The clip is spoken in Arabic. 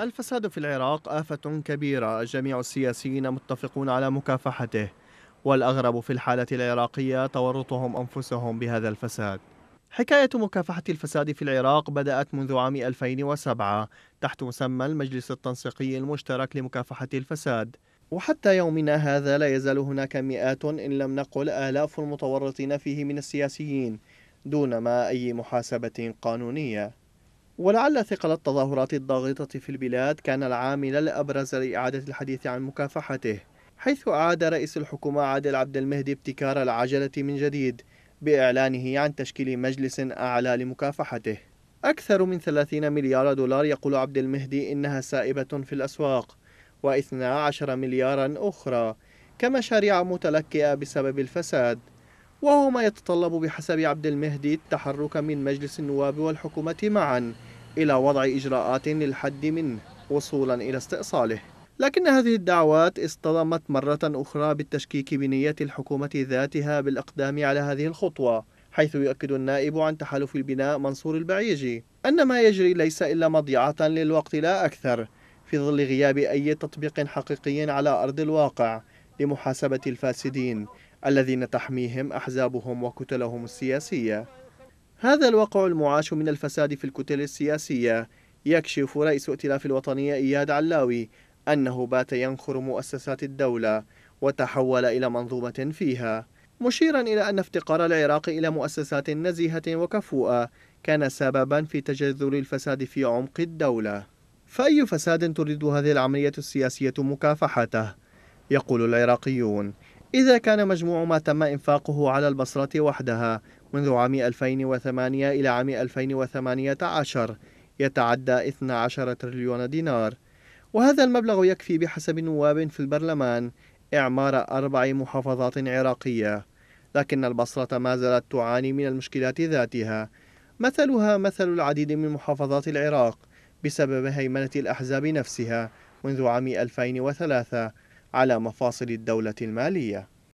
الفساد في العراق آفة كبيرة جميع السياسيين متفقون على مكافحته والأغرب في الحالة العراقية تورطهم أنفسهم بهذا الفساد حكاية مكافحة الفساد في العراق بدأت منذ عام 2007 تحت مسمى المجلس التنسيقي المشترك لمكافحة الفساد وحتى يومنا هذا لا يزال هناك مئات إن لم نقل آلاف المتورطين فيه من السياسيين دون ما أي محاسبة قانونية ولعل ثقل التظاهرات الضاغطة في البلاد كان العامل الأبرز لإعادة الحديث عن مكافحته حيث أعاد رئيس الحكومة عادل عبد المهدي ابتكار العجلة من جديد بإعلانه عن تشكيل مجلس أعلى لمكافحته أكثر من 30 مليار دولار يقول عبد المهدي إنها سائبة في الأسواق و12 مليارا أخرى كمشاريع متلكئة بسبب الفساد وهو ما يتطلب بحسب عبد المهدي التحرك من مجلس النواب والحكومة معاً إلى وضع إجراءات للحد منه وصولا إلى استئصاله لكن هذه الدعوات اصطدمت مرة أخرى بالتشكيك بنية الحكومة ذاتها بالإقدام على هذه الخطوة حيث يؤكد النائب عن تحالف البناء منصور البعيجي أن ما يجري ليس إلا مضيعة للوقت لا أكثر في ظل غياب أي تطبيق حقيقي على أرض الواقع لمحاسبة الفاسدين الذين تحميهم أحزابهم وكتلهم السياسية هذا الواقع المعاش من الفساد في الكتل السياسية يكشف رئيس ائتلاف الوطنية إياد علاوي أنه بات ينخر مؤسسات الدولة وتحول إلى منظومة فيها مشيرا إلى أن افتقار العراق إلى مؤسسات نزيهة وكفوءة كان سببا في تجذر الفساد في عمق الدولة فأي فساد تريد هذه العملية السياسية مكافحته؟ يقول العراقيون إذا كان مجموع ما تم إنفاقه على البصرة وحدها منذ عام 2008 إلى عام 2018 يتعدى 12 تريليون دينار وهذا المبلغ يكفي بحسب نواب في البرلمان إعمار أربع محافظات عراقية لكن البصرة ما زالت تعاني من المشكلات ذاتها مثلها مثل العديد من محافظات العراق بسبب هيمنة الأحزاب نفسها منذ عام 2003 على مفاصل الدولة المالية